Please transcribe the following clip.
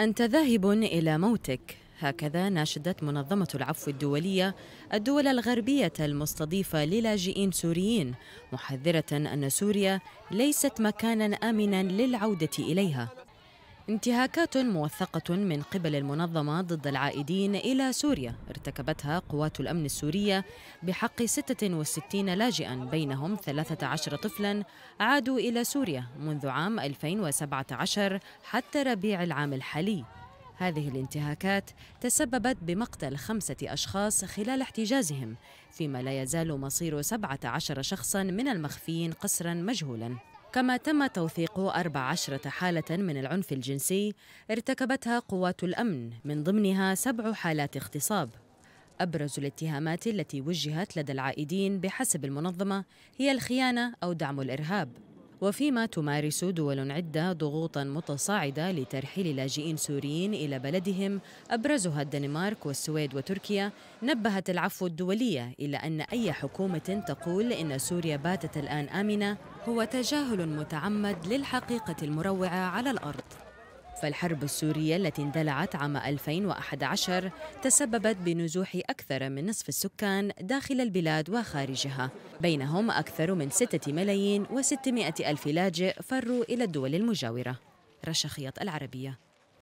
أنت ذاهب إلى موتك هكذا ناشدت منظمة العفو الدولية الدول الغربية المستضيفة للاجئين سوريين محذرة أن سوريا ليست مكانا آمنا للعودة إليها انتهاكات موثقة من قبل المنظمة ضد العائدين إلى سوريا ارتكبتها قوات الأمن السورية بحق 66 لاجئا بينهم 13 طفلا عادوا إلى سوريا منذ عام 2017 حتى ربيع العام الحالي هذه الانتهاكات تسببت بمقتل خمسة أشخاص خلال احتجازهم فيما لا يزال مصير 17 شخصا من المخفيين قسرا مجهولا كما تم توثيق 14 حالة من العنف الجنسي ارتكبتها قوات الأمن من ضمنها سبع حالات اغتصاب أبرز الاتهامات التي وجهت لدى العائدين بحسب المنظمة هي الخيانة أو دعم الإرهاب وفيما تمارس دول عدة ضغوطا متصاعدة لترحيل لاجئين سوريين إلى بلدهم أبرزها الدنمارك والسويد وتركيا نبهت العفو الدولية إلى أن أي حكومة تقول إن سوريا باتت الآن آمنة هو تجاهل متعمد للحقيقة المروعة على الأرض فالحرب السورية التي اندلعت عام 2011 تسببت بنزوح أكثر من نصف السكان داخل البلاد وخارجها بينهم أكثر من 6 ملايين و600 ألف لاجئ فروا إلى الدول المجاورة رشا خياط العربية